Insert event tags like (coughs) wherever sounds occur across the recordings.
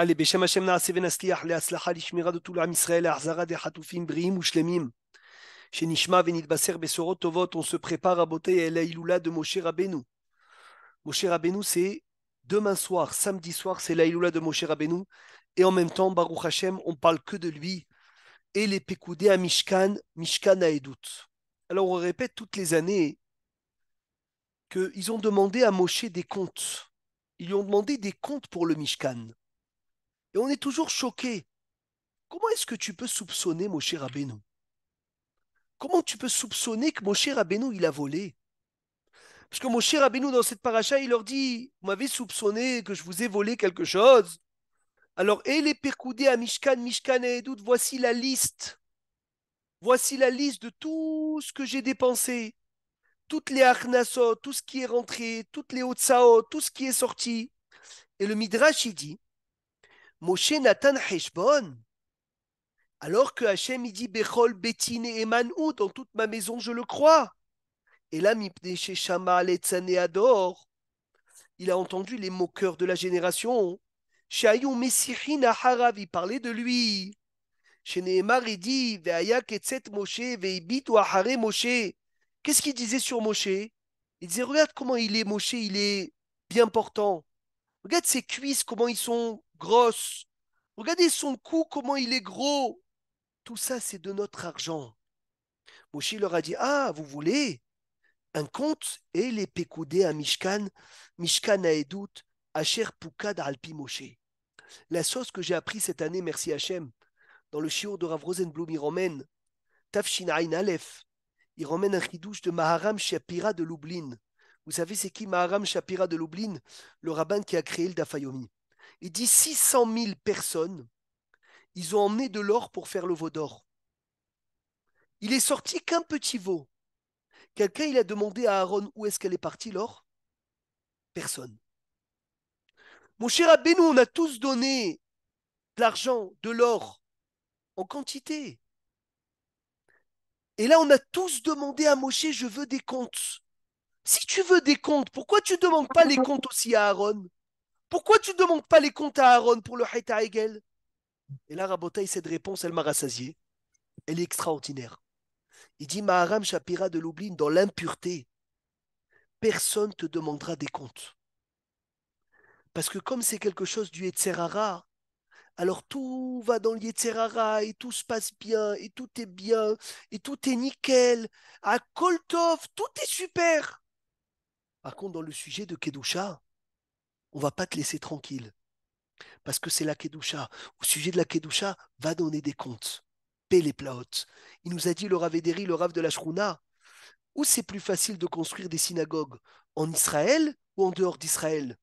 Allez, Beshem Hashem Naase Venasliach, Le Aslacha, de tout Arzara de Hatoufim, brim ou Shlemim. Chez Baser, Besorot, Tovot, on se prépare à beauté et de Moshe Rabbeinu. Moshe Rabbeinu, c'est demain soir, samedi soir, c'est l'Aïloula de Moshe Rabbeinu. Et en même temps, Baruch Hashem, on parle que de lui. Et les Pécoudés à Mishkan, Mishkan à Alors on répète toutes les années qu'ils ont demandé à Moshe des comptes. Ils lui ont demandé des comptes pour le Mishkan on est toujours choqué. Comment est-ce que tu peux soupçonner cher Rabbeinu Comment tu peux soupçonner que cher Rabbeinu, il a volé Parce que cher Rabbeinu, dans cette paracha, il leur dit « Vous m'avez soupçonné que je vous ai volé quelque chose ?» Alors, « Et les percoudés à Mishkan, Mishkan et Edout, voici la liste. Voici la liste de tout ce que j'ai dépensé. » toutes les harnasot, tout ce qui est rentré, toutes les sao tout ce qui est sorti. Et le Midrash, il dit Moshe Nathan Heshbon. Alors que Hachem il dit Bechol Betin et dans toute ma maison je le crois. Et là, Mipneche Shama et adore, il a entendu les moqueurs de la génération. Shayou Messihin Harav, il parlait de lui. Chez il dit Moshe, Veibit Ahare Moshe. Qu'est-ce qu'il disait sur Moshe Il disait Regarde comment il est, Moshe, il est bien portant. Regarde ses cuisses, comment ils sont grosse. Regardez son cou, comment il est gros. Tout ça, c'est de notre argent. Moshe leur a dit Ah, vous voulez un compte Et les pécoudés à Mishkan, Mishkan à Edout, Asher Poukad Alpi La sauce que j'ai appris cette année, merci Hachem, dans le chiot de Rav Rosenblum, il Tafshin Aleph. Il ramène un chidouche de Maharam Shapira de Lublin. Vous savez, c'est qui Maharam Shapira de Lublin Le rabbin qui a créé le Dafayomi. Il dit 600 000 personnes, ils ont emmené de l'or pour faire le veau d'or. Il est sorti qu'un petit veau. Quelqu'un, il a demandé à Aaron où est-ce qu'elle est partie, l'or Personne. Mon cher Abbé, nous, on a tous donné de l'argent, de l'or, en quantité. Et là, on a tous demandé à Moshe, je veux des comptes. Si tu veux des comptes, pourquoi tu ne demandes pas les comptes aussi à Aaron pourquoi tu ne demandes pas les comptes à Aaron pour le Haïta Hegel Et là, Rabotaï, cette réponse, elle m'a rassasié. Elle est extraordinaire. Il dit Maharam Shapira de l'oubline dans l'impureté, personne ne te demandera des comptes. Parce que comme c'est quelque chose du Etzerara, alors tout va dans l'Yetzerara et tout se passe bien et tout est bien et tout est nickel. À Koltov, tout est super. Par contre, dans le sujet de Kedusha, on va pas te laisser tranquille. Parce que c'est la Kedusha. Au sujet de la Kedusha, va donner des comptes. Paie les plaotes. Il nous a dit le Rav le Rav de la Shrouna, où c'est plus facile de construire des synagogues En Israël ou en dehors d'Israël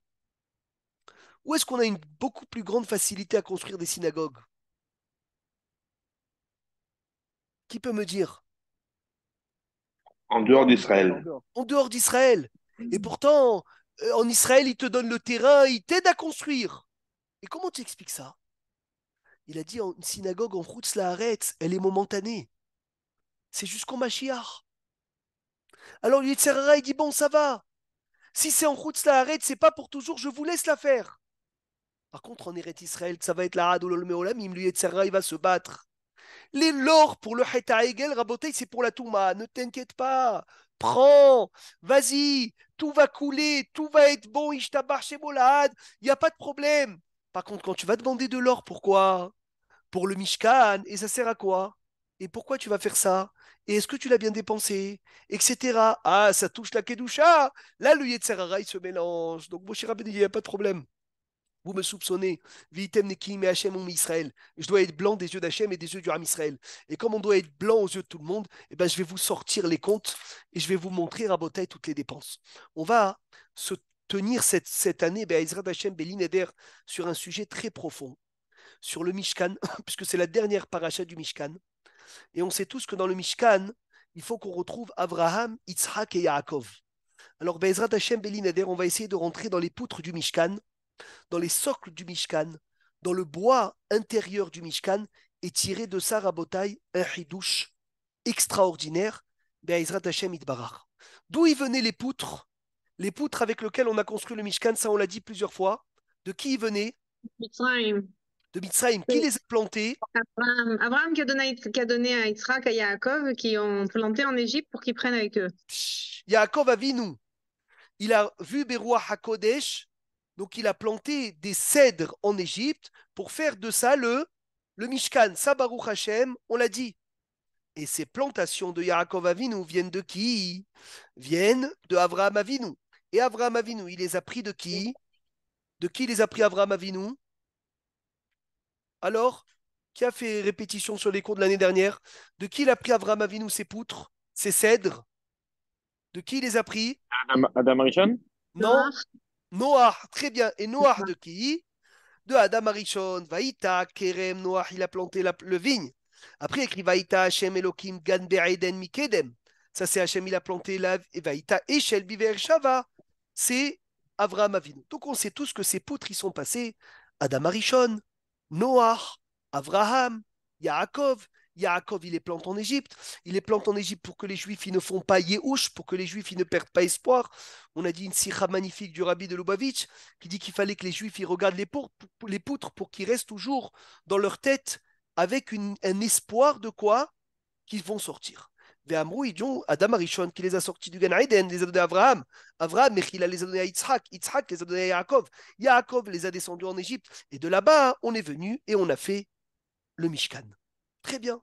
Où est-ce qu'on a une beaucoup plus grande facilité à construire des synagogues Qui peut me dire En dehors d'Israël. En dehors d'Israël. Et pourtant, euh, en Israël, il te donne le terrain, il t'aide à construire. Et comment tu expliques ça Il a dit une synagogue en route la arrête, elle est momentanée. C'est jusqu'au Machiar. Alors Yitzhara, il dit Bon, ça va. Si c'est en route la arrête, c'est pas pour toujours, je vous laisse la faire. Par contre, en Eretz Israël, ça va être la Radololmeolamim, lui Yitzhara, il va se battre. Les lors pour le Heta Egel, Rabotei, c'est pour la Touma. Ne t'inquiète pas. Prends, vas-y, tout va couler, tout va être bon, Ishtabar chez il n'y a pas de problème. Par contre, quand tu vas demander de l'or, pourquoi Pour le Mishkan, et ça sert à quoi Et pourquoi tu vas faire ça Et est-ce que tu l'as bien dépensé Etc. Ah, ça touche la Kedusha Là, le Yetzerara, il se mélange. Donc, il n'y a pas de problème. Vous me soupçonnez. Vitem nekim Israël. Je dois être blanc des yeux d'Hachem et des yeux du Ram Israël. Et comme on doit être blanc aux yeux de tout le monde, eh ben, je vais vous sortir les comptes et je vais vous montrer à taille toutes les dépenses. On va se tenir cette, cette année, ben, Israël Belineder, sur un sujet très profond, sur le Mishkan, (laughs) puisque c'est la dernière paracha du Mishkan. Et on sait tous que dans le Mishkan, il faut qu'on retrouve Abraham, Yitzhak et Yaakov. Alors, ben, Ezra Hashem Belineder, on va essayer de rentrer dans les poutres du Mishkan dans les socles du Mishkan, dans le bois intérieur du Mishkan, et tirer de sa rabotaille un hidouche extraordinaire, D'où y venaient les poutres Les poutres avec lesquelles on a construit le Mishkan, ça on l'a dit plusieurs fois. De qui y venaient De Mitzrayim. Qui les a plantés Abraham, qui, a donné, qui, a donné, à Yitzhak, Yaakov, qui ont planté en Égypte pour qu'ils prennent avec eux. Yaakov nous il a vu Beruah HaKodesh donc il a planté des cèdres en Égypte pour faire de ça le, le Mishkan, Sabarou Hashem, on l'a dit. Et ces plantations de Yaakov Avinu viennent de qui Viennent de Avraham Avinu. Et Avraham Avinu, il les a pris de qui De qui les a pris Avraham Avinu Alors, qui a fait répétition sur les cours de l'année dernière De qui il a pris Avraham Avinu ses poutres, ses cèdres De qui il les a pris Adam, Adam Non, Noah, très bien. Et Noah de qui De Adam Arishon. Vaïta, Kerem, Noah, il a planté le vigne. Après, il écrit Vaïta, Hachem, Elohim, Gan, Be'eden, Mikedem. Ça, c'est Hachem, il a planté la Vaïta, Echel, Biver, Shava. C'est Avraham Avinu. Donc, on sait tous que ces poutres, ils sont passés. Adam Arishon, Noah, Avraham, Yaakov. Yaakov, il les plante en Égypte. Il les plante en Égypte pour que les Juifs ils ne font pas Yehush, pour que les Juifs ils ne perdent pas espoir. On a dit une sikha magnifique du rabbi de Lubavitch qui dit qu'il fallait que les Juifs ils regardent les, poutres pour qu'ils restent toujours dans leur tête avec un espoir de quoi Qu'ils vont sortir. ils Adam Arishon qui les a sortis du Gan les a donnés à Abraham. Abraham, les a donnés à Yitzhak. Yitzhak les a donnés à Yaakov. Yaakov les a descendus en Égypte. Et de là-bas, on est venu et on a fait le Mishkan. Très bien.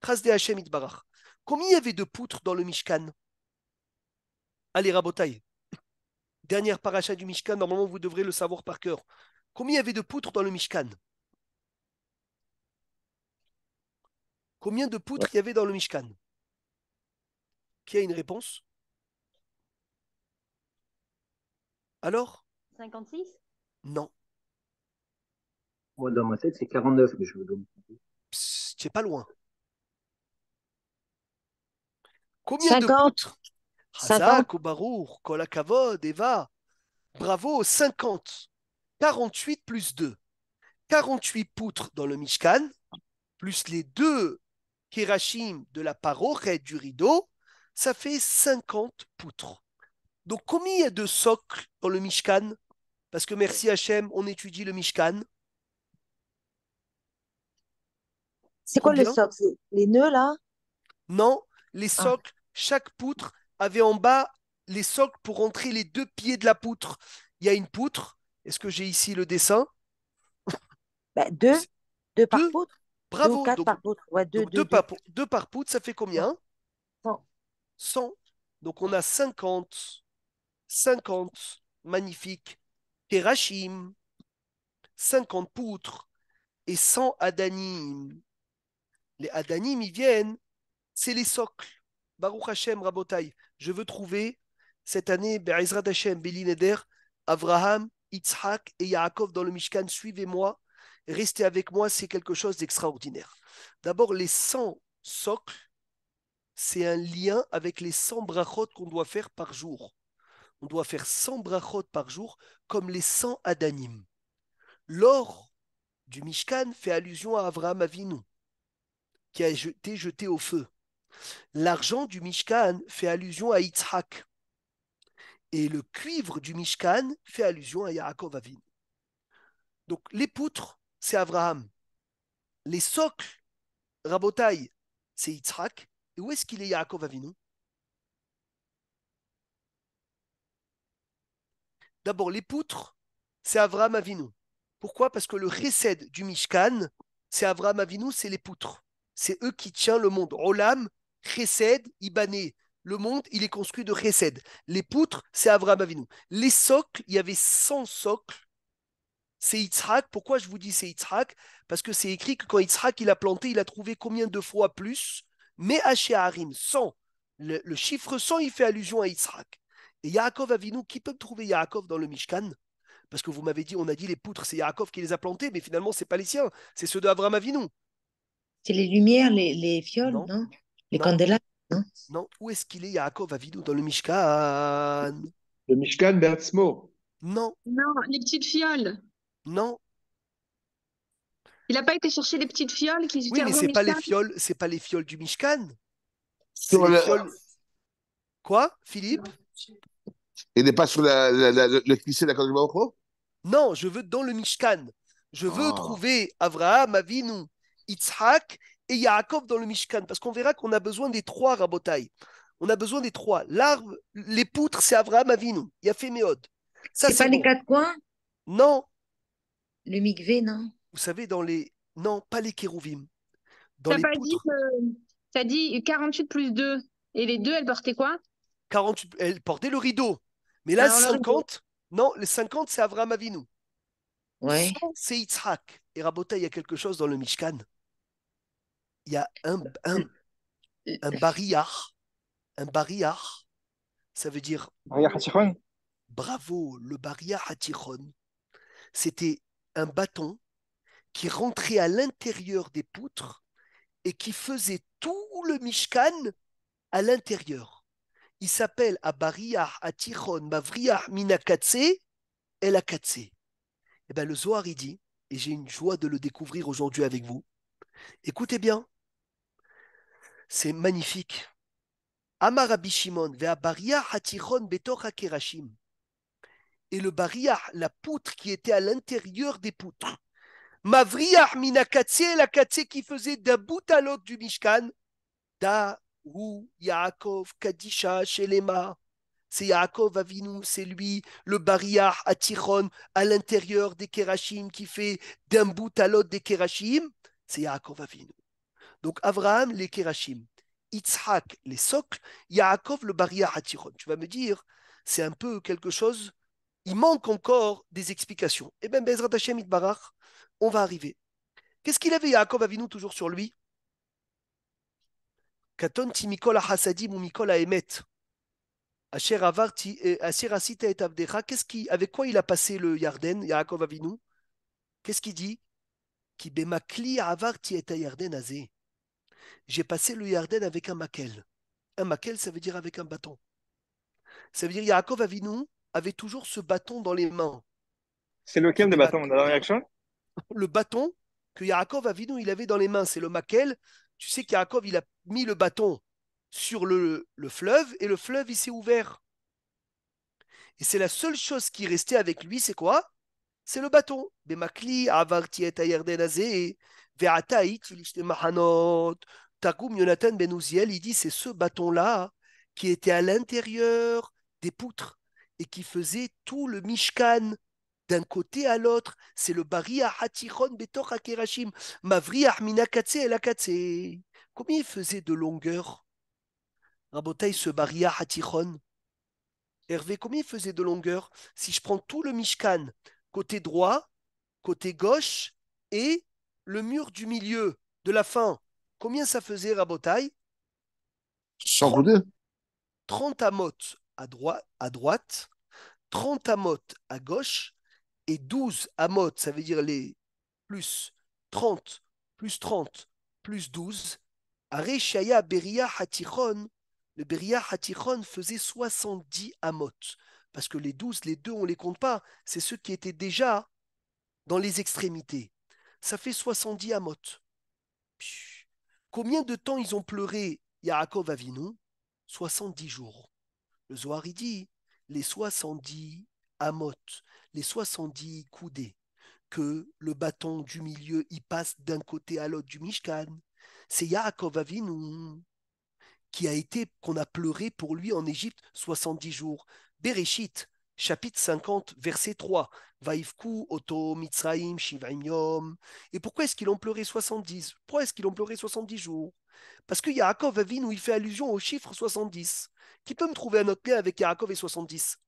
Trace des Hachem Itbarach. Combien il y avait de poutres dans le Mishkan Allez, Rabotay. Dernière paracha du Mishkan, normalement vous devrez le savoir par cœur. Combien il y avait de poutres dans le Mishkan Combien de poutres y avait dans le Mishkan Qui a une réponse Alors 56 Non. Moi, dans ma tête, c'est 49 que je veux donner. C'est pas loin. Combien 50. de 50. Kolakavod, Eva. Bravo, 50. 48 plus 2. 48 poutres dans le Mishkan, plus les deux Kirachim de la parochet du rideau, ça fait 50 poutres. Donc combien de socles dans le Mishkan Parce que merci Hachem, on étudie le Mishkan. C'est quoi le socle Les nœuds là Non, les ah. socles, chaque poutre avait en bas les socles pour entrer les deux pieds de la poutre. Il y a une poutre. Est-ce que j'ai ici le dessin Deux. Deux par poutre. Bravo. Deux, par poutre. ça fait combien 100. 100. Donc on a 50. 50. Magnifique. Terachim. 50 poutres et 100 adanim. Les Adanim, ils viennent, c'est les socles. Baruch Hashem, Rabotai, je veux trouver cette année, Be'ezrat Hashem, Belineder, Avraham, Yitzhak et Yaakov dans le Mishkan, suivez-moi, restez avec moi, c'est quelque chose d'extraordinaire. D'abord, les 100 socles, c'est un lien avec les 100 brachot qu'on doit faire par jour. On doit faire 100 brachot par jour, comme les 100 adanim. L'or du Mishkan fait allusion à Avraham Avinu qui a été jeté au feu. L'argent du Mishkan fait allusion à Yitzhak. Et le cuivre du Mishkan fait allusion à Yaakov Avin. Donc les poutres, c'est Abraham. Les socles, Rabotai, c'est Yitzhak. Et où est-ce qu'il est Yaakov Avinu D'abord, les poutres, c'est Avraham Avinu. Pourquoi Parce que le récède du Mishkan, c'est Avraham Avinu, c'est les poutres c'est eux qui tiennent le monde. Olam, Chesed, Ibané. Le monde, il est construit de Chesed. Les poutres, c'est Avram Avinu. Les socles, il y avait 100 socles. C'est Yitzhak. Pourquoi je vous dis c'est Yitzhak Parce que c'est écrit que quand Yitzhak il a planté, il a trouvé combien de fois plus Mais Harim, 100. Le, chiffre 100, il fait allusion à Yitzhak. Et Yaakov Avinu, qui peut trouver Yaakov dans le Mishkan Parce que vous m'avez dit, on a dit les poutres, c'est Yaakov qui les a plantées, mais finalement, c'est pas les siens, c'est ceux de Avram c'est les lumières, les, les fioles, non, Les candelas, candélabres, non Non. Où est-ce qu'il est, Yaakov Avidou, dans le Mishkan Le Mishkan Bertzmo Non. Non, les petites fioles. Non. Il n'a pas été chercher les petites fioles qui Oui, mais c'est pas les fioles, c'est pas les fioles du Mishkan. Sur le... Quoi, Philippe Il n'est pas sur la, le cliché de la Non, je veux dans le Mishkan. Je veux ah. trouver Avraham Avinu Isaac et Yaakov dans le Mishkan, parce qu'on verra qu'on a besoin des trois rabotaï. On a besoin des trois. L'arbre, les poutres, c'est Avraham Avinu. Il a fait c'est pas les quatre coins Non. Le Mikvé, non. Vous savez, dans les. Non, pas les Kérouvim. Dans ça les poutres. Dit dit 48 plus 2. Et les deux, elles portaient quoi 48... Elles portaient le rideau. Mais là, 50. Non, les 50, c'est Avraham Avinu. Ouais. C'est Itzhak. Et Rabota, il y a quelque chose dans le Mishkan il y a un, un, Un barillard, ça veut dire. Bravo, le barillard Tichon. C'était un bâton qui rentrait à l'intérieur des poutres et qui faisait tout le Mishkan à l'intérieur. Il s'appelle à Bariyah, à Tichon, Mavriyah, Minakatse, El Akatse. Et eh bien le Zohar, dit, et j'ai une joie de le découvrir aujourd'hui avec vous, écoutez bien, c'est magnifique. Amar betoch Kerashim. Et le baria, la poutre qui était à l'intérieur des poutres. Mavriah minakatse, la katsé qui faisait d'un bout à l'autre du Mishkan. Da, ou, Yaakov, Kadisha, Shelema. C'est Yaakov Avinu, c'est lui, le baria à à l'intérieur des Kerachim, qui fait d'un bout à l'autre des Kerachim. C'est Yaakov Avinu. Donc Abraham, les Kerachim. Itzhak les socles. Yaakov, le Baria Hatiron. Tu vas me dire, c'est un peu quelque chose. Il manque encore des explications. Eh bien, Bezrat Hashem Itbarach, on va arriver. Qu'est-ce qu'il avait Yaakov Avinu toujours sur lui Katonti Mikol Hasadim ou Mikol Emet. Asher Avarti, eh, et Avdecha. Qu'est-ce qui, avec quoi il a passé le Yarden, Yaakov Avinu Qu'est-ce qu'il dit Ki Bemakli Avarti et Yarden j'ai passé le Yarden avec un maquel. Un maquel, ça veut dire avec un bâton. Ça veut dire Yaakov Avinu avait toujours ce bâton dans les mains. C'est lequel des bâtons la réaction Le bâton que Yaakov Avinu il avait dans les mains, c'est le maquel. Tu sais qu'Yaakov il a mis le bâton sur le, le fleuve et le fleuve il s'est ouvert. Et c'est la seule chose qui restait avec lui, c'est quoi C'est le bâton. avarti et ben il dit c'est ce bâton-là qui était à l'intérieur des poutres et qui faisait tout le Mishkan d'un côté à l'autre. C'est le Baria Hatichon betor Ma Mavri Armina Katse El Combien il faisait de longueur Raboteil ce Baria Hatichon Hervé, combien il faisait de longueur Si je prends tout le Mishkan, côté droit, côté gauche et le mur du milieu de la fin, combien ça faisait Rabotaille 102. 30 amotes à, droite, à droite, 30 amotes à gauche et 12 amotes, ça veut dire les plus 30, plus 30, plus 12. Areshaya Beria Hatichon, le Beria Hatichon faisait 70 amotes. Parce que les 12, les deux, on ne les compte pas. C'est ceux qui étaient déjà dans les extrémités ça fait 70 amotes. Combien de temps ils ont pleuré Yaakov Avinu 70 jours. Le Zohar il dit les 70 amotes, les 70 coudées, que le bâton du milieu y passe d'un côté à l'autre du Mishkan. C'est Yaakov Avinu qui a été qu'on a pleuré pour lui en Égypte 70 jours. Bereshit chapitre 50, verset 3. Vaïfku, Oto, Mitzraim, Shivaim Et pourquoi est-ce qu'ils ont pleuré 70 Pourquoi est-ce qu'ils ont pleuré 70 jours Parce que Yaakov Avin, où il fait allusion au chiffre 70. Qui peut me trouver un autre lien avec Yaakov et 70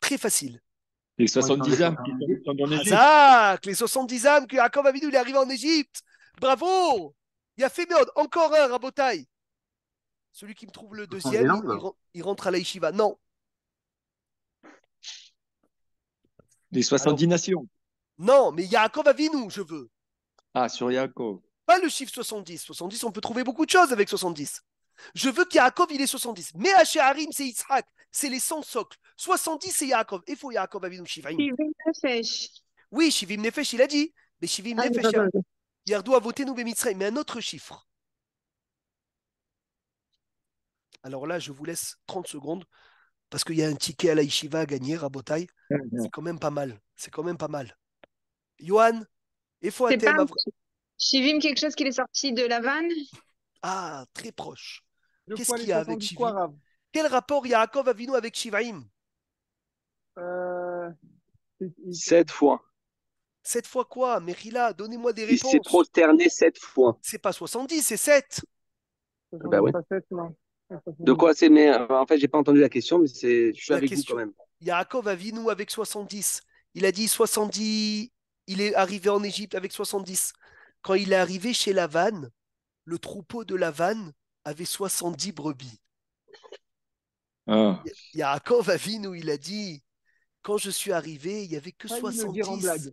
Très facile. Les 70 âmes qui sont en Égypte. les 70 âmes que Yaakov Avin, il est arrivé en Égypte. Bravo Il a fait encore un, Rabotai. Celui qui me trouve le deuxième, il, rentre à la l'Aïshiva. Non. Les 70 nations. Non, mais Yaakov Avinu, je veux. Ah, sur Yaakov. Pas le chiffre 70. 70, on peut trouver beaucoup de choses avec 70. Je veux qu'Yaakov, il est 70. Mais Harim, c'est Yitzhak. C'est les 100 socles. 70, c'est Yaakov. Il faut Yaakov Avinu Shivaim. Shivim Nefesh. Oui, Shivim Nefesh, il a dit. Mais Shivim ah, Nefesh, il a voté nous Mitzrayim. Mais un autre chiffre. Alors là, je vous laisse 30 secondes parce qu'il y a un ticket à la à gagner à Botaï. Mhm. C'est quand même pas mal. C'est quand même pas mal. Johan, il faut atteindre. Shivim, quelque chose qui est sorti de la vanne Ah, très proche. Qu'est-ce qu'il y a avec Shivim Quel rapport Yaakov Avinu avec Shivaim euh, Sept fois. Sept fois quoi Merila, donnez-moi des réponses. Il s'est prosterné sept fois. C'est pas 70, c'est 7. De quoi c'est Mais euh, en fait, j'ai pas entendu la question, mais c'est. Je suis avec vous quand même. Yaakov Avinu avec 70. Il a dit 70. Il est arrivé en Égypte avec 70. Quand il est arrivé chez Lavanne, le troupeau de Lavanne avait 70 brebis. Ah. Yaakov Avinu, il a dit quand je suis arrivé, il n'y avait que 70.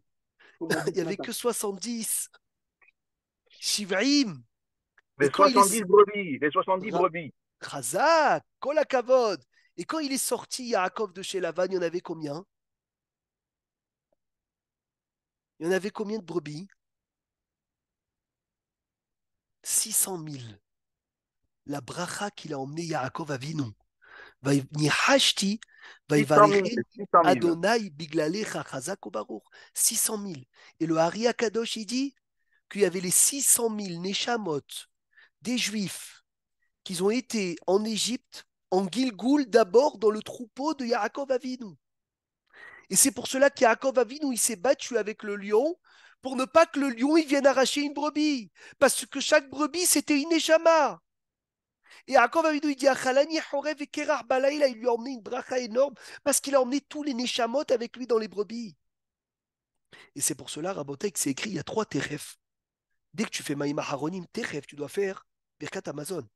(laughs) Il n'y avait que 70. Shivaim. Les 70 dix brebis. Les 70 brebis. Et quand il est sorti, Yaakov de chez Lavan, il y en avait combien Il y en avait combien de brebis 600 000. La bracha qu'il a emmené Yaakov à Vinon. Adonai, 600 000. Et le Hari Akadosh, il dit qu'il y avait les 600 000 Neshamot des Juifs qu'ils ont été en Égypte, en Gilgoul, d'abord dans le troupeau de Yaakov Avinu. Et c'est pour cela qu'Yaakov Avinu, il s'est battu avec le lion pour ne pas que le lion il vienne arracher une brebis, parce que chaque brebis, c'était une échama. Et Yaakov Avinu, il dit et il lui a emmené une bracha énorme, parce qu'il a emmené tous les échamotes avec lui dans les brebis. Et c'est pour cela, Rabotek, c'est écrit, il y a trois teref. Dès que tu fais Maïma Haronim, teref, tu dois faire Birkat Amazon.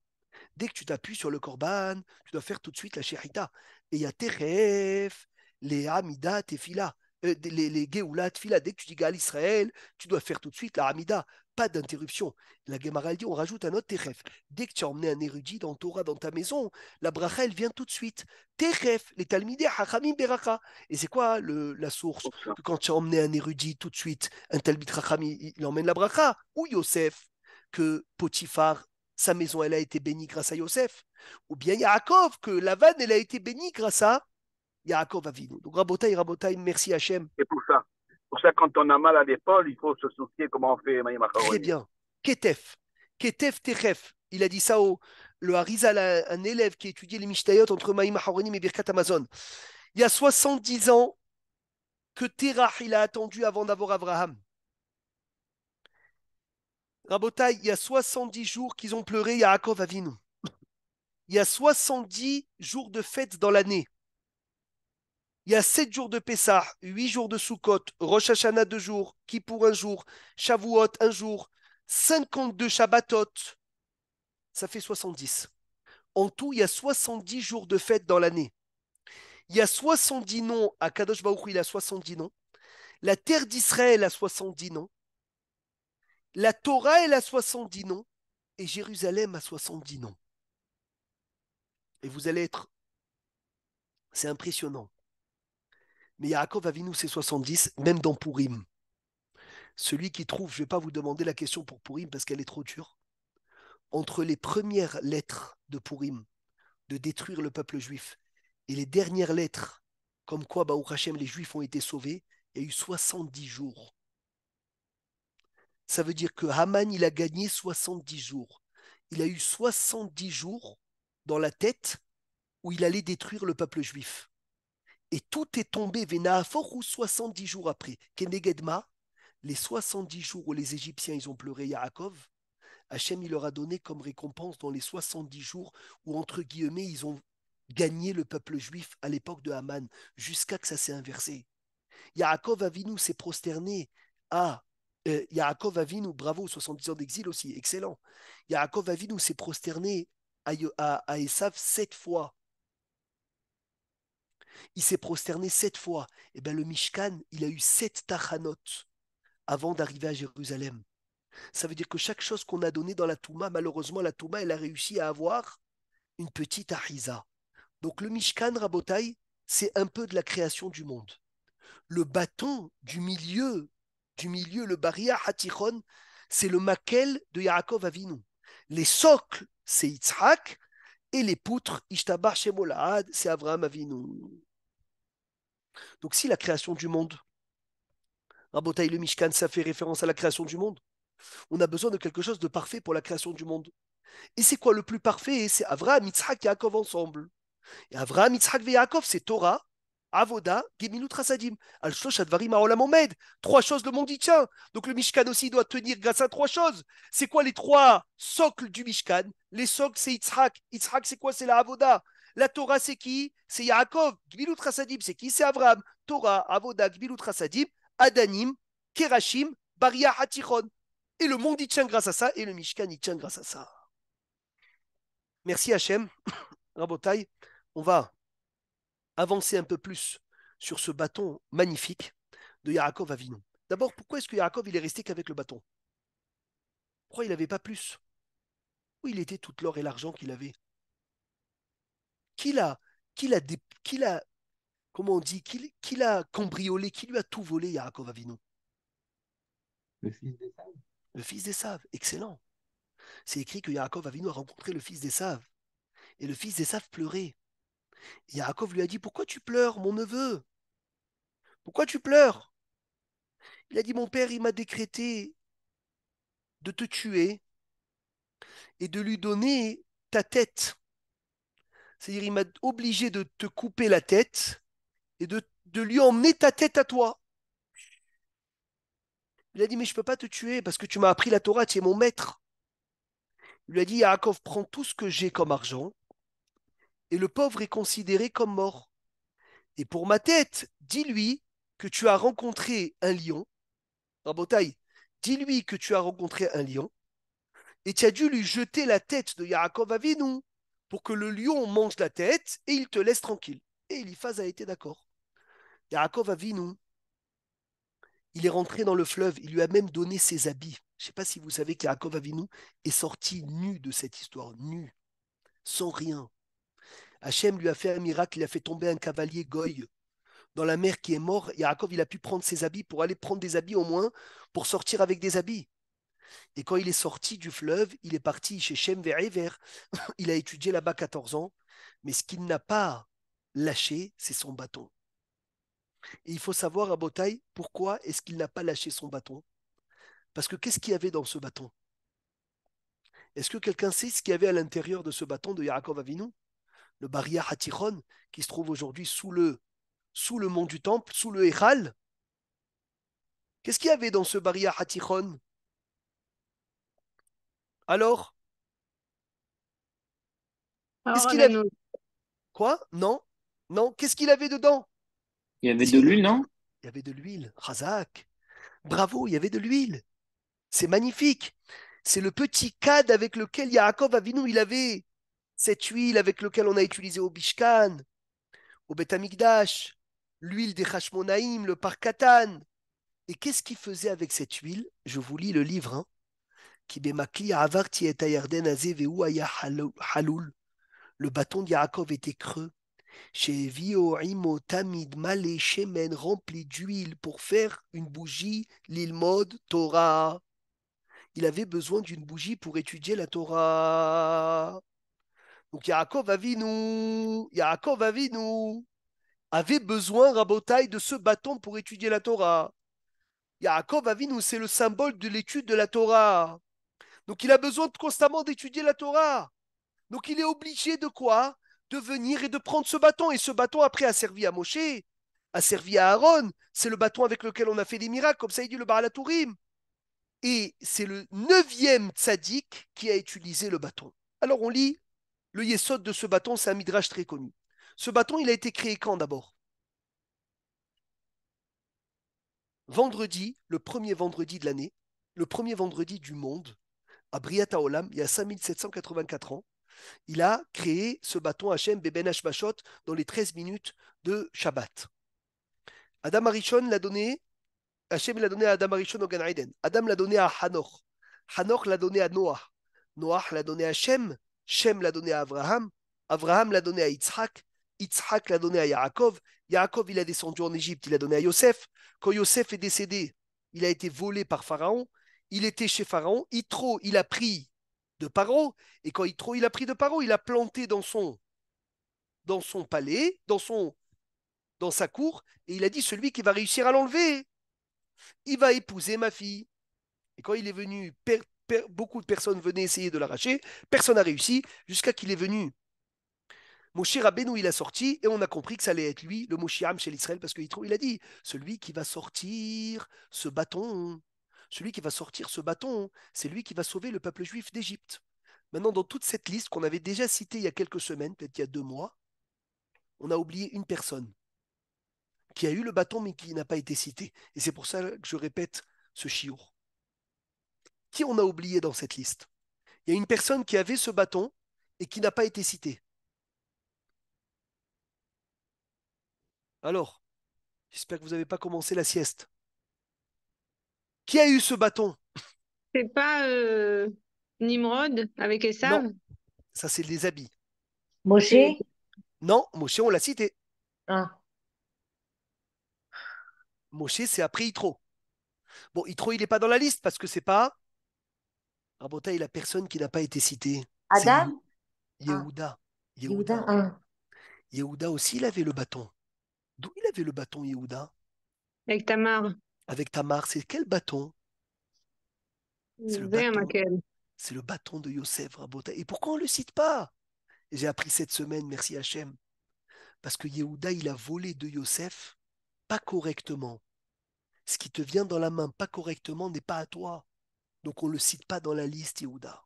Dès que tu t'appuies sur le korban, tu dois faire tout de suite la shérita. Et il y a Teref, les amidas, Tefila, euh, les, les Dès que tu dis Gal Israël, tu dois faire tout de suite la amida, Pas d'interruption. La Gemara, dit on rajoute un autre Teref. Dès que tu as emmené un érudit dans Torah dans ta maison, la bracha, elle vient tout de suite. Teref, les talmidés, Hachamim Beraka. Et c'est quoi la source Quand tu as emmené un érudit tout de suite, un Talmid hachamim il, emmène la bracha. Ou Yosef, que Potiphar sa maison, elle a été bénie grâce à Yosef. Ou bien Yaakov, que la vanne, elle a été bénie grâce à Yaakov Avinu. Donc rabotaï, rabotaï, merci Hachem. Et pour ça. pour ça, quand on a mal à l'épaule, il faut se soucier comment on fait Très bien. Ketef. Ketef Techef, Il a dit ça au le Harizal, un élève qui étudiait les Mishtayot entre Maïm Haronim et Birkat Amazon. Il y a 70 ans que Terach, il a attendu avant d'avoir Abraham. Rabotai, il y a 70 jours qu'ils ont pleuré Yaakov Avinu. Il y a 70 jours de fête dans l'année. Il y a 7 jours de Pessah, 8 jours de Sukkot, Rosh Hashanah 2 jours, Kippour 1 jour, Shavuot 1 jour, 52 Shabbatot. Ça fait 70. En tout, il y a 70 jours de fête dans l'année. Il y a 70 noms à Kadosh Baruch il a 70 noms. La terre d'Israël a 70 noms. La Torah, elle a 70 noms et Jérusalem a 70 noms. Et vous allez être. C'est impressionnant. Mais Yaakov nous c'est 70, même dans Purim. Celui qui trouve, je ne vais pas vous demander la question pour Purim parce qu'elle est trop dure. Entre les premières lettres de Purim, de détruire le peuple juif, et les dernières lettres, comme quoi, bah, les juifs ont été sauvés, il y a eu 70 jours. Ça veut dire que Haman, il a gagné 70 jours. Il a eu 70 jours dans la tête où il allait détruire le peuple juif. Et tout est tombé, Vénaafor, ou 70 jours après. Kenegedma, les 70 jours où les Égyptiens ils ont pleuré Yaakov, Hachem il leur a donné comme récompense dans les 70 jours où, entre guillemets, ils ont gagné le peuple juif à l'époque de Haman, jusqu'à que ça s'est inversé. Yaakov Avinu s'est prosterné à euh, Yaakov Avinu, bravo, 70 ans d'exil aussi, excellent. Yaakov Avinu s'est prosterné à, Esav sept fois. Il s'est prosterné sept fois. Et eh ben, le Mishkan, il a eu sept tachanot avant d'arriver à Jérusalem. Ça veut dire que chaque chose qu'on a donnée dans la Touma, malheureusement, la Touma, elle a réussi à avoir une petite Ahiza. Donc le Mishkan Rabotai, c'est un peu de la création du monde. Le bâton du milieu du milieu, le Baria Hatichon, c'est le Makel de Yaakov Avinu. Les socles, c'est Yitzhak, et les poutres, Ishtabar Shemolahad, c'est Avraham Avinu. Donc si la création du monde, Rabotaï le Mishkan, ça fait référence à la création du monde, on a besoin de quelque chose de parfait pour la création du monde. Et c'est quoi le plus parfait C'est Avraham, Yitzhak et Yaakov ensemble. Et Avraham, Yitzhak et Yaakov, c'est Torah, Avoda, Gemilut Rasadim. al Advarim Aolam Omed. Trois choses, le monde y Donc le Mishkan aussi doit tenir grâce à trois choses. C'est quoi les trois socles du Mishkan Les socles, c'est Yitzhak. Yitzhak, c'est quoi C'est la Avoda. La Torah, c'est qui C'est Yaakov. Gemilut Rasadim, c'est qui C'est Avram Torah, Avoda, Gemilut Rasadim, Adanim, Kerachim, Baria Hatichon. Et le monde y tient grâce à ça, et le Mishkan y tient grâce à ça. Merci Hachem. (coughs) Rabotai, on va avancer un peu plus sur ce bâton magnifique de Yarakov Avinu D'abord, pourquoi est-ce que Yarakov il est resté qu'avec le bâton Pourquoi il n'avait pas plus Où il était tout l'or et l'argent qu'il avait Qui l'a qui l'a, qui l'a, comment on dit, qui, l'a cambriolé, qui lui a tout volé, Yarakov avinou Le fils des Saves. Le fils des Saves, excellent. C'est écrit que Yarakov Avinou a rencontré le fils des Saves. Et le fils des Saves pleurait. Yaakov lui a dit Pourquoi tu pleures, mon neveu Pourquoi tu pleures Il a dit Mon père, il m'a décrété de te tuer et de lui donner ta tête. C'est-à-dire, il m'a obligé de te couper la tête et de, de, lui emmener ta tête à toi. Il a dit Mais je ne peux pas te tuer parce que tu m'as appris la Torah, tu es mon maître. Il lui a dit Yaakov, prends tout ce que j'ai comme argent et le pauvre est considéré comme mort. Et pour ma tête, dis-lui que tu as rencontré un lion. Rabotaï, ah, dis-lui que tu as rencontré un lion et tu as dû lui jeter la tête de Yaakov Avinu pour que le lion mange la tête et il te laisse tranquille. Et Eliphaz a été d'accord. Yaakov Avinu, il est rentré dans le fleuve, il lui a même donné ses habits. Je ne sais pas si vous savez que Yaakov Avinu est sorti nu de cette histoire, nu, sans rien. Hachem lui a fait un miracle, il a fait tomber un cavalier goy dans la mer qui est mort. Yaakov, il a pu prendre ses habits pour aller prendre des habits au moins, pour sortir avec des habits. Et quand il est sorti du fleuve, il est parti chez Shem Ve'ever. (laughs) Il a étudié là-bas 14 ans, mais ce qu'il n'a pas lâché, c'est son bâton. Et il faut savoir à Botaï pourquoi est-ce qu'il n'a pas lâché son bâton. Parce que qu'est-ce qu'il y avait dans ce bâton Est-ce que quelqu'un sait ce qu'il y avait à l'intérieur de ce bâton de Yaakov Avinu le Baria Hatichon, qui se trouve aujourd'hui sous le, sous le mont du Temple, sous le Echal. Qu'est-ce qu'il y avait dans ce Baria Hatichon Alors Qu'est-ce qu'il avait Quoi Non Non Qu'est-ce qu'il avait dedans Il y avait de l'huile, non Il y avait de l'huile. Razak Bravo, il y avait de l'huile. C'est magnifique. C'est le petit cadre avec lequel Yaakov Avinu, il avait cette huile avec laquelle on a utilisé au Bishkan, au Betamikdash, l'huile des Hashmonaïm, le Parkatan. Et qu'est-ce qu'il faisait avec cette huile Je vous lis le livre. Hein le bâton de était creux. Chez imo Tamid Malé Shemen rempli d'huile pour faire une bougie, mode Torah. Il avait besoin d'une bougie pour étudier la Torah. Donc Yaakov Avinu, Yaakov Avinu avait besoin, Rabotai, de ce bâton pour étudier la Torah. Yaakov Avinu, c'est le symbole de l'étude de la Torah. Donc il a besoin constamment d'étudier la Torah. Donc il est obligé de quoi De venir et de prendre ce bâton. Et ce bâton après a servi à Moshe, a servi à Aaron. C'est le bâton avec lequel on a fait des miracles, comme ça il dit le Baralatourim. Et c'est le neuvième tzaddik qui a utilisé le bâton. Alors on lit le yesod de ce bâton, c'est un midrash très connu. Ce bâton, il a été créé quand d'abord Vendredi, le premier vendredi de l'année, le premier vendredi du monde, à Briata Olam, il y a 5784 ans, il a créé ce bâton Hachem Beben Hashbashot dans les 13 minutes de Shabbat. Adam Arishon l'a donné, Hachem l'a donné à Adam Arishon au Gan Adam l'a donné à Hanor. Hanor l'a donné à Noah. Noah l'a donné à Hachem Shem l'a donné à Abraham, Abraham l'a donné à Isaac, Isaac l'a donné à Yaakov, Yaakov il a descendu en Égypte, il l'a donné à Yosef. Quand Yosef est décédé, il a été volé par Pharaon, il était chez Pharaon, Itro, il a pris de Paro, et quand Itro, il a pris de Paro, il a planté dans son, dans son palais, dans, son, dans sa cour, et il a dit celui qui va réussir à l'enlever, il va épouser ma fille. Et quand il est venu beaucoup de personnes venaient essayer de l'arracher. Personne n'a réussi jusqu'à qu'il est venu. Moshe Rabbeinu, il a sorti et on a compris que ça allait être lui, le Ham, chez l'Israël, parce qu'il il a dit celui qui va sortir ce bâton, celui qui va sortir ce bâton, c'est lui qui va sauver le peuple juif d'Égypte. Maintenant, dans toute cette liste qu'on avait déjà citée il y a quelques semaines, peut-être il y a deux mois, on a oublié une personne qui a eu le bâton mais qui n'a pas été citée. Et c'est pour ça que je répète ce chiour qui on a oublié dans cette liste Il y a une personne qui avait ce bâton et qui n'a pas été citée. Alors, j'espère que vous n'avez pas commencé la sieste. Qui a eu ce bâton C'est pas euh, Nimrod avec ça Ça, c'est les habits. Moshe Non, Moshe, on l'a cité. Ah. Moshe, c'est après Itro. Bon, Itro, il n'est pas dans la liste parce que c'est pas Rabota est la personne qui n'a pas été citée. Adam Yehuda. Ah. Yehuda. aussi, il avait le bâton. D'où il avait le bâton, Yehuda Avec Tamar. Avec Tamar, c'est quel bâton C'est le bâton. de Yosef Rabota. Et pourquoi on ne le cite pas J'ai appris cette semaine, merci Hachem. Parce que Yehuda, il a volé de Yosef pas correctement. Ce qui te vient dans la main pas correctement n'est pas à toi. Donc on ne le cite pas dans la liste, Yehuda.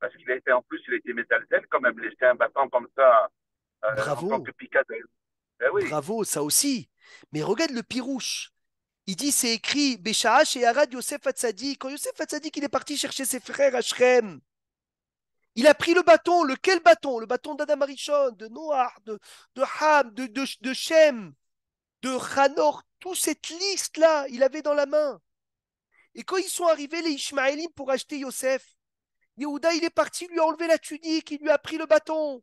Parce qu'il a été, en plus, il a été métalzel quand même, laisser un bâton comme ça. Euh, Bravo. Ben Bravo, ça aussi. Mais regarde le pirouche. Il dit, c'est écrit, Béchaash et Arad Yosef Hatzadi. Quand Yosef Hatzadi, qu'il est parti chercher ses frères à Shrem, il a pris le bâton. Lequel bâton Le bâton d'Adam de Noah, de, de Ham, de, de, de Shem, de Hanor. Toute cette liste-là, il avait dans la main. Et quand ils sont arrivés, les Ishmaélim, pour acheter Yosef, Yehuda, il est parti, lui a enlevé la tunique, il lui a pris le bâton.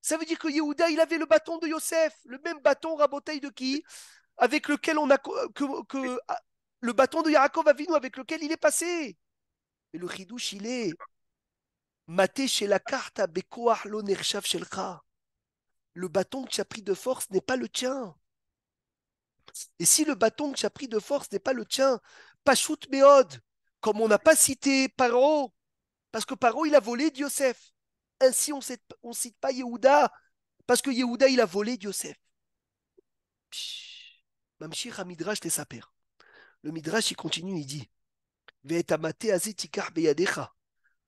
Ça veut dire que Yehuda, il avait le bâton de Yosef, le même bâton, raboteille de qui Avec lequel on a. Que, que, ah, le bâton de Yaakov Avinu, avec lequel il est passé. Et le chidouche, il est. Maté chez la carte à Le bâton que a pris de force n'est pas le tien. Et si le bâton que tu pris de force n'est pas le tien, chut Méod, comme on n'a pas cité Paro, parce que Paro, il a volé Joseph. Ainsi, on ne cite pas Yehuda, parce que Yehuda, il a volé Yosef. Le Midrash, il continue, il dit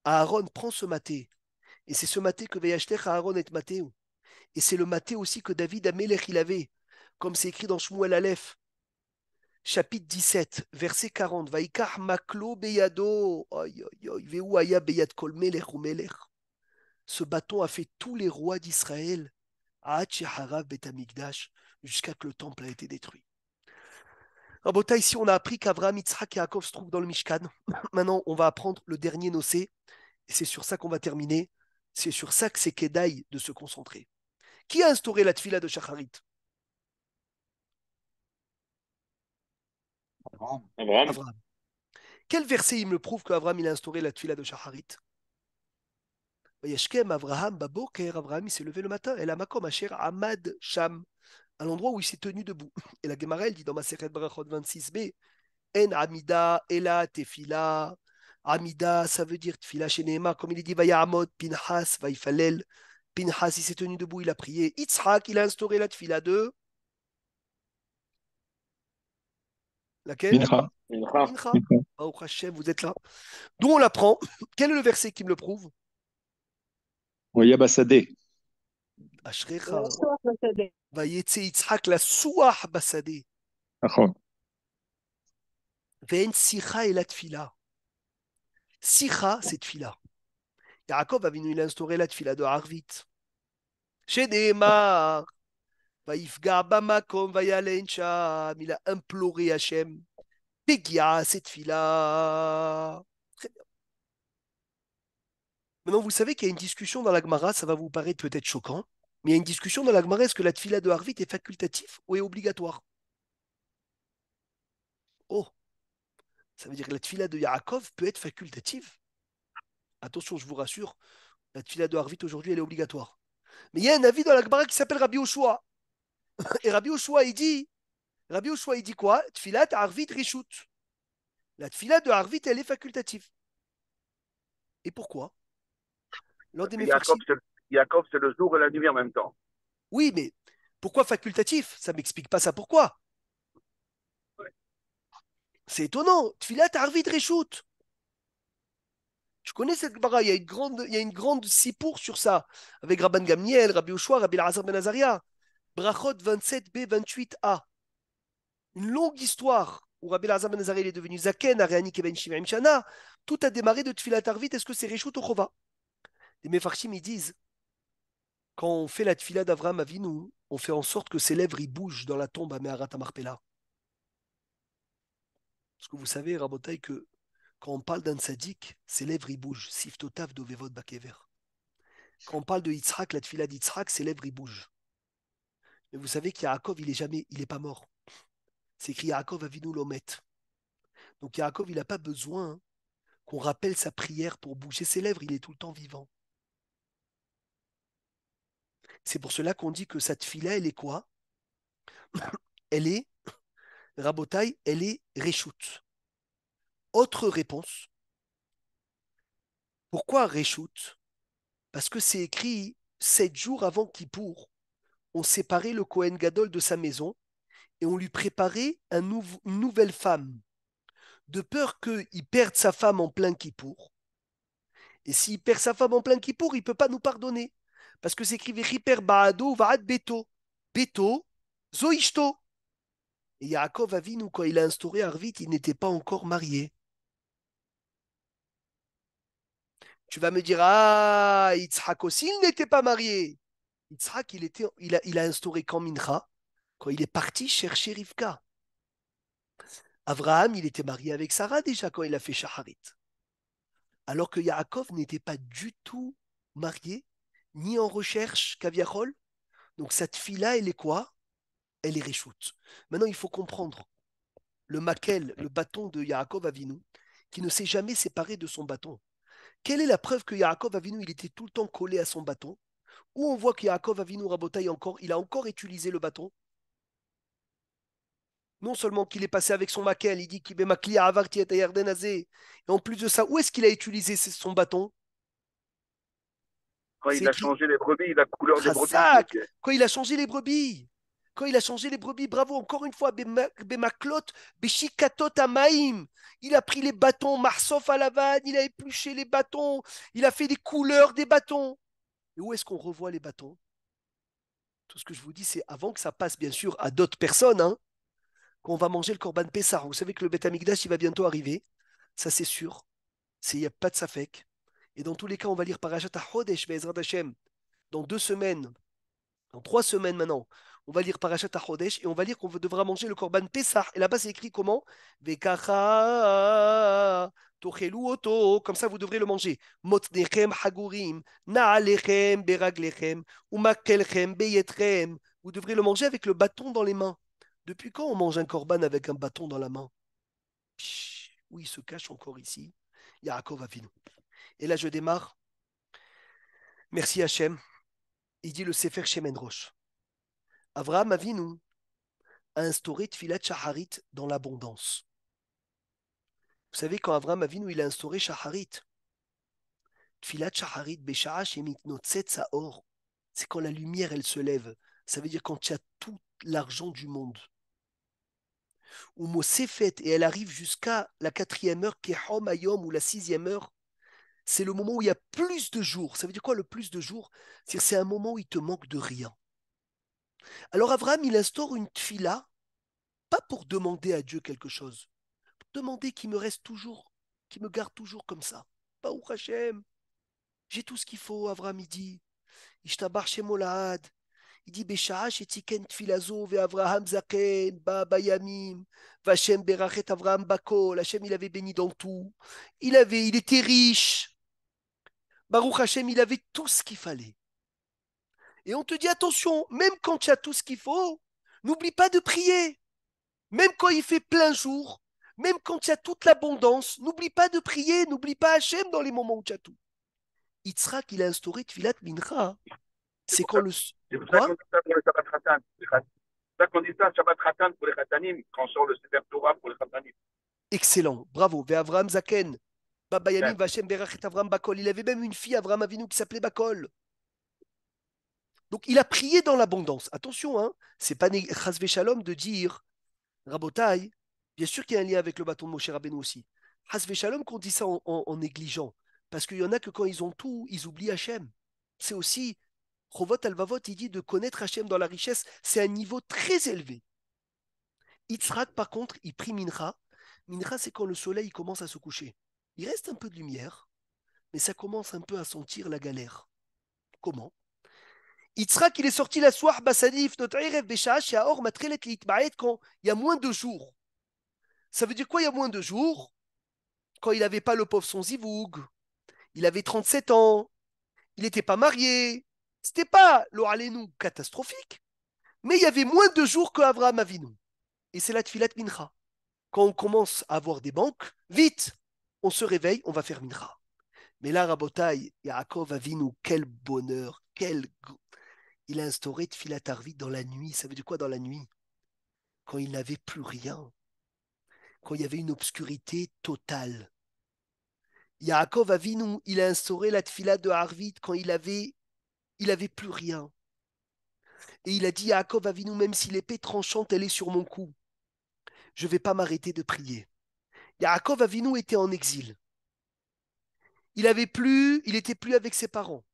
Aaron prend ce maté, et c'est ce maté que ve'yachter Aaron et Matéo. Et c'est le maté aussi que David Amelech il avait comme c'est écrit dans Shmuel Aleph, chapitre 17, verset 40. Vaikar maklo beyado, Ce bâton a fait tous les rois d'Israël, jusqu'à que le temple a été détruit. ici on a appris qu'Avraham, Yitzhak et Yaakov se trouvent dans le Mishkan. (laughs) Maintenant, on va apprendre le dernier nocé. Et c'est sur ça qu'on va terminer. C'est sur ça que c'est Kedai de se concentrer. Qui a instauré la tfila de Shacharit Quel verset il me prouve qu'Avraham il a instauré la tuila de Shaharit Yashkem Abraham Baboker Abraham il s'est levé le matin et l'amakom a Asher Ahmad Sham à l'endroit où il s'est tenu debout. Et la Gemara elle dit dans ma Barachot 26b En Amida Ela Tefila Amida ça veut dire Tefila chez comme il dit Amod, Pinhas Vayfalel, Pinhas il s'est tenu debout il a prié Itzraq il a instauré la tfila de Laquelle Mincha. Mincha. Mincha. vous êtes là. D'où on l'apprend Quel est le verset qui me le prouve Basadeh. Ashrecha. Vayetse Itzhak la Souah Basadeh. Ven Sicha et la Tfila. Sicha, c'est Tfila. Yaakov a venu, il a la Tfila de Harvit. Chez il a imploré Hachem. Pegia, cette fila. Très bien. Maintenant, vous savez qu'il y a une discussion dans la l'Agmara, ça va vous paraître peut-être choquant, mais il y a une discussion dans la l'Agmara, est-ce que la tfila de Harvit est facultative ou est obligatoire Oh Ça veut dire que la tfila de Yaakov peut être facultative Attention, je vous rassure, la fila de Harvit aujourd'hui, elle est obligatoire. Mais il y a un avis dans la l'Agmara qui s'appelle Rabbi Oshua. Et Rabbi Oshua, il dit, Rabbi Oshua, il dit quoi Tfilat Arvit Rishut. La Tfilat de Arvit elle est facultative. Et pourquoi Lors des Jacob, c'est le jour et la nuit en même temps. Oui, mais pourquoi facultatif Ça ne m'explique pas ça pourquoi. C'est étonnant. Tfilat Arvit Rishut Tu connais cette baraille il y a une grande, il y grande sur ça, avec Rabban Gamniel, Rabbi Oshua, Rabbi Lazar Ben Azaria. Brachot 27b, 28a. Une longue histoire où Rabbi Lazar Ben est devenu Zaken, Ariani Keben Shimim Shana. Tout a démarré de Tfilat Arvit. Est-ce que c'est Réchou Ochova Les Mefarchim, ils disent quand on fait la Tfila d'Avram Avinu, on fait en sorte que ses lèvres y bougent dans la tombe à Meharat Amarpela. Parce que vous savez, Rabotai, que quand on parle d'un sadique, ses lèvres y bougent. Siftotav dovevot bakever. Quand on parle de Yitzhak, la tfila d'Yitzhak, ses lèvres y bougent. Mais vous savez qu'Yaakov, il est jamais, il n'est pas mort. C'est écrit Yaakov Avinu Lomet. Donc Yaakov, il n'a pas besoin qu'on rappelle sa prière pour bouger ses lèvres, il est tout le temps vivant. C'est pour cela qu'on dit que cette fille-là, elle est quoi (coughs) Elle est, (coughs) Rabotaille, elle est réchoute. Autre réponse. Pourquoi réchoute Parce que c'est écrit sept jours avant Kippour on séparait le Kohen Gadol de sa maison et on lui préparait une nouvelle femme, de peur qu'il perde sa femme en plein Kippour. Et s'il perd sa femme en plein Kippour, il ne peut pas nous pardonner, parce que c'est écrit Hiper Baado Vaad Beto, Beto, Zoishto. Et Yaakov nous, quand il a instauré Arvit, il n'était pas encore marié. Tu vas me dire, ah, Yitzhak aussi, il n'était pas marié il, était, il, a, instauré quand Quand il est parti chercher Rivka. Abraham, il était marié avec Sarah déjà quand il a fait Shaharit. Alors que Yaakov n'était pas du tout marié, ni en recherche caviarol. Donc cette fille-là, elle est quoi Elle est réchoute. Maintenant, il faut comprendre le maquel, le bâton de Yaakov Avinu, qui ne s'est jamais séparé de son bâton. Quelle est la preuve que Yaakov Avinu, il était tout le temps collé à son bâton où on voit a Avinu encore, il a encore utilisé le bâton. Non seulement qu'il est passé avec son maquel, il dit qu'il avarti et en plus de ça, où est-ce qu'il a utilisé son bâton Quand il a changé les brebis, la couleur des brebis. Quand il a changé les brebis quand il a changé les brebis, bravo, encore une fois, Amaim. Il a pris les bâtons, Marsof à la vanne, il a épluché les bâtons, il a fait des couleurs des bâtons. Et où est-ce qu'on revoit les bâtons Tout ce que je vous dis, c'est avant que ça passe, bien sûr, à d'autres personnes, hein, qu'on va manger le Corban Pessar. Vous savez que le Betamigdash, il va bientôt arriver. Ça, c'est sûr. Il n'y a pas de safek. Et dans tous les cas, on va lire Parashat Hodesh Bezrat Hashem, dans deux semaines, dans trois semaines maintenant, on va lire Parashat khodesh et on va lire qu'on devra manger le Korban Pessah. Et là-bas, c'est écrit comment comme ça vous devrez le manger. hagurim, beraglechem, Vous devrez le manger avec le bâton dans les mains. Depuis quand on mange un korban avec un bâton dans la main Oui il se cache encore ici Yaakov Avinu. Et là, je démarre. Merci Hachem. Il dit le Sefer Shemen Roche. Avraham Avinu a instauré Tfilat Shaharit dans l'abondance. Vous savez, quand Avraham Avinu il a instauré Shaharit, Tfilat Shaharit Beshaash et c'est quand la lumière elle se lève. Ça veut dire quand tu as tout l'argent du monde. Ou s'est faite et elle arrive jusqu'à la quatrième heure, Kehom Ayom ou la sixième heure, c'est le moment où il y a plus de jours. Ça veut dire quoi le plus de jours C'est un moment où il te manque de rien. Alors Avram il instaure une tfila, pas pour demander à Dieu quelque chose, pour demander qu'il me reste toujours, qu'il me garde toujours comme ça. Baruch Hashem, J'ai tout ce qu'il faut, Avram il dit. Ishtabar Shemolahad. Il dit Béchaach et Tiken ve Avraham Zaken, ba bayamim Vachem Berachet Avram Bakol. Hashem il avait béni dans tout. Il avait, il était riche. Baruch Hashem il avait tout ce qu'il fallait. Et on te dit attention, même quand tu as tout ce qu'il faut, n'oublie pas de prier. Même quand il fait plein jour, même quand tu as toute l'abondance, n'oublie pas de prier, n'oublie pas Hachem dans les moments où tu as tout. Itzra qu'il a instauré Tfilat Minra. C'est quand le. C'est pour ça ça pour les quand sort le Torah pour les Excellent, bravo. Ve Zaken. Baba Yamin Vachem berachet Avram Bakol. Il avait même une fille, Avram Avinu, qui s'appelait Bakol. Donc il a prié dans l'abondance. Attention, hein, c'est pas Chazvé Shalom de dire Rabotai. Bien sûr qu'il y a un lien avec le bâton de Moshe Rabbeinu aussi. Chazvé Shalom qu'on dit ça en, négligeant. Parce qu'il y en a que quand ils ont tout, ils oublient Hachem. C'est aussi, Chovot Alvavot, il dit de connaître Hachem dans la richesse, c'est un niveau très élevé. Yitzhak, par contre, il prie Minra. Minra, c'est quand le soleil commence à se coucher. Il reste un peu de lumière, mais ça commence un peu à sentir la galère. Comment il sera qu'il est sorti la soir, bah, et il y a moins de jours. Ça veut dire quoi, il y a moins de jours Quand il n'avait pas le pauvre son zivoug, il avait 37 ans, il n'était pas marié, c'était pas le catastrophique, mais il y avait moins de jours que Avram Avinu. Et c'est la Tfilat Mincha. Quand on commence à avoir des banques, vite, on se réveille, on va faire minra. Mais là, Rabotai, Yaakov Avinu, quel bonheur, quel goût il a instauré Tfilatarvit dans la nuit. Ça veut dire quoi dans la nuit Quand il n'avait plus rien. Quand il y avait une obscurité totale. Yaakov Avinu, il a instauré la Tfila de Harvit quand il avait, il avait plus rien. Et il a dit Yaakov Avinu, même si l'épée tranchante, elle est sur mon cou, je ne vais pas m'arrêter de prier. Yaakov Avinu était en exil. Il avait plus, il était plus avec ses parents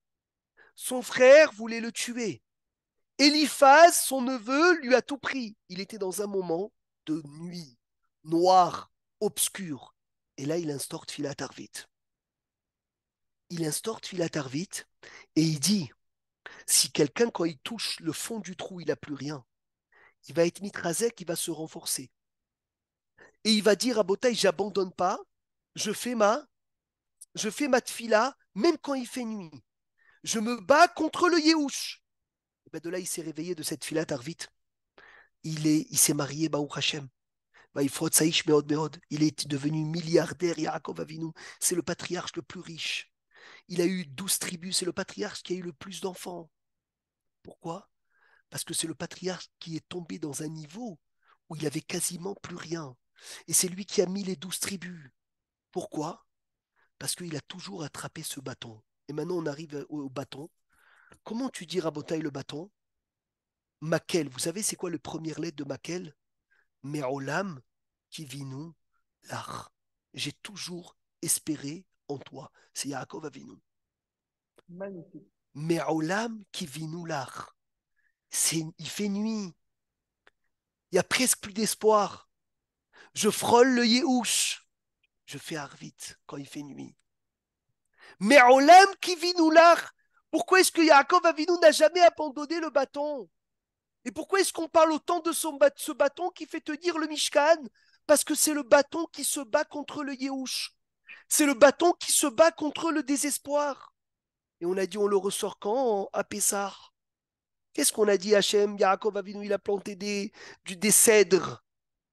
son frère voulait le tuer. Eliphaz, son neveu, lui a tout pris. Il était dans un moment de nuit, noire, obscur. Et là, il instaure filatarvit Il instaure Tfilat et il dit si quelqu'un, quand il touche le fond du trou, il n'a plus rien, il va être mitrazek, il va se renforcer. Et il va dire à Botaï j'abandonne pas, je fais ma je fais ma tfila, même quand il fait nuit je me bats contre le Yéhouch. Ben de là, il s'est réveillé de cette fila Il est, il s'est marié, Baruch Hashem. Il est devenu milliardaire, Yaakov C'est le patriarche le plus riche. Il a eu douze tribus. C'est le patriarche qui a eu le plus d'enfants. Pourquoi Parce que c'est le patriarche qui est tombé dans un niveau où il avait quasiment plus rien. Et c'est lui qui a mis les douze tribus. Pourquoi Parce qu'il a toujours attrapé ce bâton. Et maintenant, on arrive au, bâton. Comment tu dis Rabotaï le bâton Maquel, vous savez, c'est quoi le premier lettre de Maquel Me'olam nous l'ar. J'ai toujours espéré en toi. C'est Yaakov Avinu. Magnifique. Me'olam vinou l'ar. Il fait nuit. Il n'y a presque plus d'espoir. Je frôle le Yéhouch. Je fais Arvit quand il fait nuit. Mais Olam là, pourquoi est-ce que Yaakov Avinu n'a jamais abandonné le bâton Et pourquoi est-ce qu'on parle autant de, son, de ce bâton qui fait tenir le Mishkan Parce que c'est le bâton qui se bat contre le Yehush. C'est le bâton qui se bat contre le désespoir. Et on a dit, on le ressort quand À Pessah Qu'est-ce qu'on a dit Hachem Yaakov Avinu, il a planté des, du, des cèdres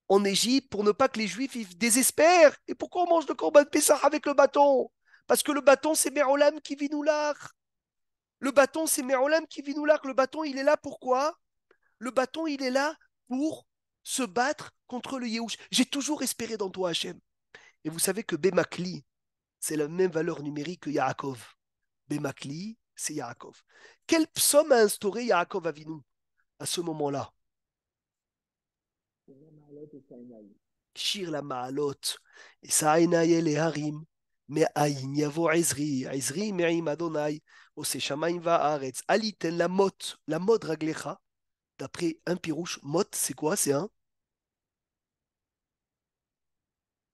en Égypte pour ne pas que les Juifs ils désespèrent. Et pourquoi on mange le combat de Pessah avec le bâton parce que le bâton, c'est Merolam qui vit nous l'art. Le bâton, c'est Merolam qui vit nous l'art. Le bâton, il est là pourquoi Le bâton, il est là pour se battre contre le Yehush. J'ai toujours espéré dans toi, Hachem. Et vous savez que Bemakli, c'est la même valeur numérique que Yaakov. Bemakli, c'est Yaakov. Quelle psaume a instauré Yaakov Avinu à ce moment-là Shir la Maalot, et Saïnaïel et Harim, aïn yavo Ezri, Ezri me'im Adonai, Ose shamaim va'aretz, aliten la mot, la mot raglecha, d'après un pirouche, mot c'est quoi C'est un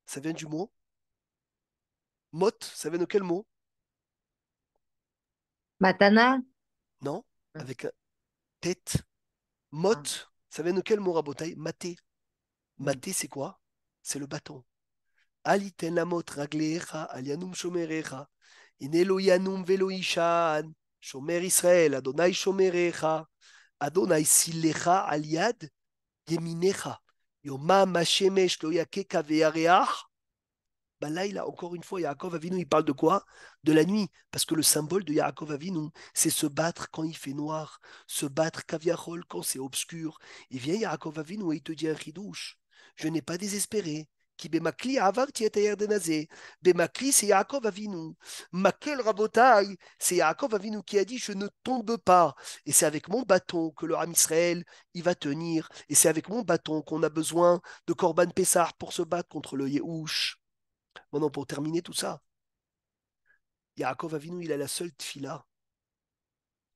Ça vient du mot Mot, ça vient de quel mot Matana Non, ah. avec tête. Mot, ah. ça vient de quel mot, Rabotai Maté. Maté, c'est quoi C'est le bâton. Alitenamot raglecha alianum shomerecha. Inelo yanum velo ishan. Shomer Israël, Adonai shomerecha. Adonai silecha aliad yeminecha. Yoma mashemesh lo yakeka là, il a, encore une fois, Yaakov Avinu, il parle de quoi De la nuit. Parce que le symbole de Yaakov Avinu, c'est se battre quand il fait noir, se battre Kaviarol quand c'est obscur. Et vient Yaakov Avinu et il te dit un ridouche, Je n'ai pas désespéré de c'est Yaakov Avinu. c'est Yaakov Avinu qui a dit je ne tombe pas. Et c'est avec mon bâton que le Ram Israël, il va tenir. Et c'est avec mon bâton qu'on a besoin de Korban Pessar pour se battre contre le Yehush. Maintenant, pour terminer tout ça, Yaakov Avinu, il a la seule tfila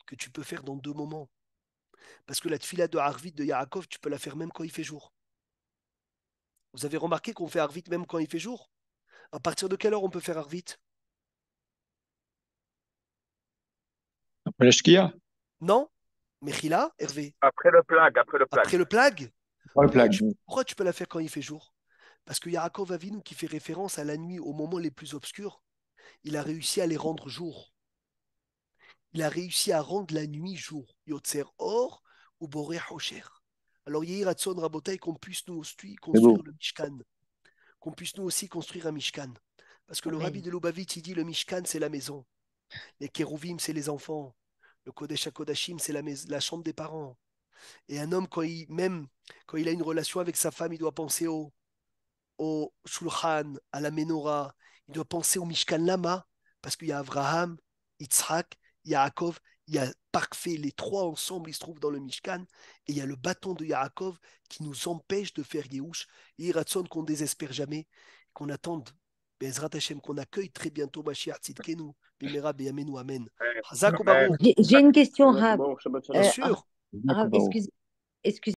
que tu peux faire dans deux moments. Parce que la tfila de Harvit de Yaakov, tu peux la faire même quand il fait jour. Vous avez remarqué qu'on fait Arvit même quand il fait jour À partir de quelle heure on peut faire Arvit Après la Non Mechila, Hervé Après le plague, après le plague. Après le plague Après le Pourquoi tu peux la faire quand il fait jour Parce que Yaakov Avinu, qui fait référence à la nuit, aux moments les plus obscurs, il a réussi à les rendre jour. Il a réussi à rendre la nuit jour. Yotzer Or ou Boré Hocher. Alors, Yehir Hatzon Rabotai, qu'on puisse nous aussi construire le Mishkan. Qu'on puisse nous aussi construire un Mishkan. Parce que le rabbi de Lubavitch, il dit le Mishkan, c'est la maison. Les Kérouvim, c'est les enfants. Le Kodesh Kodashim, c'est la, chambre des parents. Et un homme, quand il, même quand il a une relation avec sa femme, il doit penser au, au à la Menorah. Il doit penser au Mishkan Lama, parce qu'il y a Abraham, Yitzhak, Yaakov il y a parfait, les trois ensemble, ils se trouvent dans le Mishkan, et il y a le bâton de Yaakov qui nous empêche de faire Yehush, et Ratson qu'on désespère jamais, qu'on attende, Bezrat qu'on accueille très bientôt Bimera Amen. J'ai une question, Rab. Ah, excusez